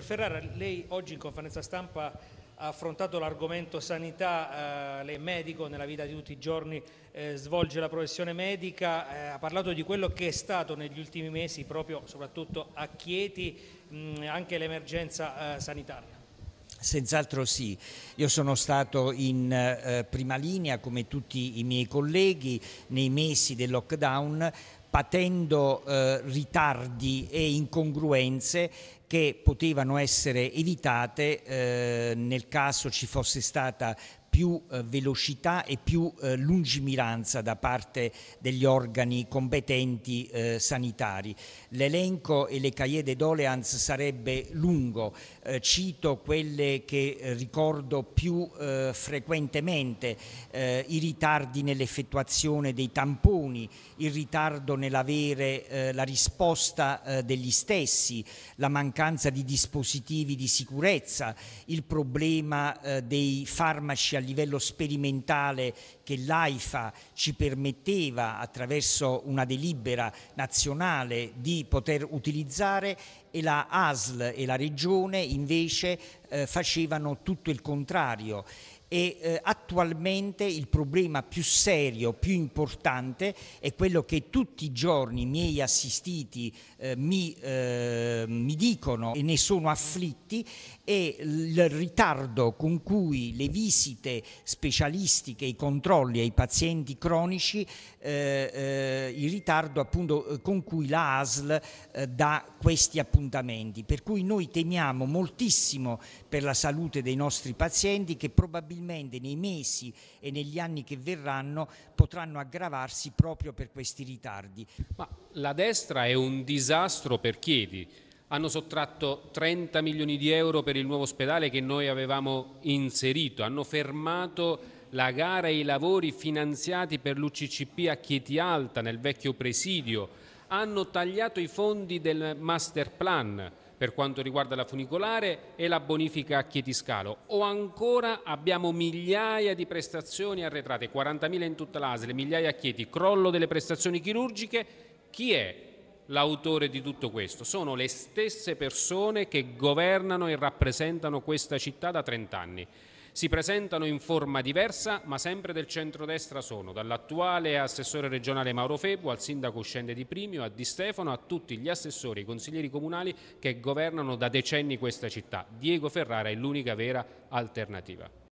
Dottor Ferrara, lei oggi in conferenza stampa ha affrontato l'argomento sanità, eh, lei è medico, nella vita di tutti i giorni eh, svolge la professione medica, eh, ha parlato di quello che è stato negli ultimi mesi proprio soprattutto a Chieti mh, anche l'emergenza eh, sanitaria. Senz'altro sì, io sono stato in eh, prima linea come tutti i miei colleghi nei mesi del lockdown patendo eh, ritardi e incongruenze che potevano essere evitate eh, nel caso ci fosse stata più eh, velocità e più eh, lungimiranza da parte degli organi competenti eh, sanitari. L'elenco e le cahier de doleanze sarebbe lungo, eh, cito quelle che eh, ricordo più eh, frequentemente, i ritardi nell'effettuazione dei tamponi, il ritardo nell'avere la risposta degli stessi, la mancanza di dispositivi di sicurezza, il problema dei farmaci all'interno livello sperimentale che l'AIFA ci permetteva attraverso una delibera nazionale di poter utilizzare e la ASL e la Regione invece eh, facevano tutto il contrario e eh, attualmente il problema più serio, più importante è quello che tutti i giorni i miei assistiti eh, mi, eh, mi, dicono e ne sono afflitti è il ritardo con cui le visite specialistiche, i controlli ai pazienti cronici, eh, eh, il ritardo appunto eh, con cui la ASL dà questi appuntamenti. Per cui noi temiamo moltissimo per la salute dei nostri pazienti che probabilmente probabilmente nei mesi e negli anni che verranno potranno aggravarsi proprio per questi ritardi. Ma la destra è un disastro per Chiedi. Hanno sottratto 30 milioni di euro per il nuovo ospedale che noi avevamo inserito, hanno fermato la gara e i lavori finanziati per l'UCCP a Chieti Alta nel vecchio presidio, hanno tagliato i fondi del master plan, per quanto riguarda la funicolare e la bonifica a Chietiscalo o ancora abbiamo migliaia di prestazioni arretrate, 40.000 in tutta l'Asle, migliaia a Chieti, crollo delle prestazioni chirurgiche, chi è l'autore di tutto questo? Sono le stesse persone che governano e rappresentano questa città da 30 anni si presentano in forma diversa ma sempre del centrodestra sono, dall'attuale assessore regionale Mauro Febu al sindaco Scende di Primio a Di Stefano a tutti gli assessori e consiglieri comunali che governano da decenni questa città. Diego Ferrara è l'unica vera alternativa.